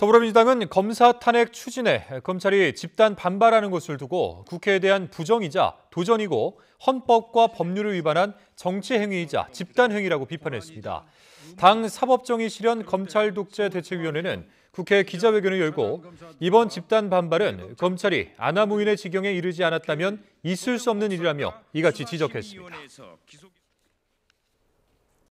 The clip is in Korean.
더불어민주당은 검사 탄핵 추진에 검찰이 집단 반발하는 것을 두고 국회에 대한 부정이자 도전이고 헌법과 법률을 위반한 정치 행위이자 집단 행위라고 비판했습니다. 당 사법정의 실현 검찰 독재 대책위원회는 국회 기자회견을 열고 이번 집단 반발은 검찰이 아나무인의 지경에 이르지 않았다면 있을 수 없는 일이라며 이같이 지적했습니다.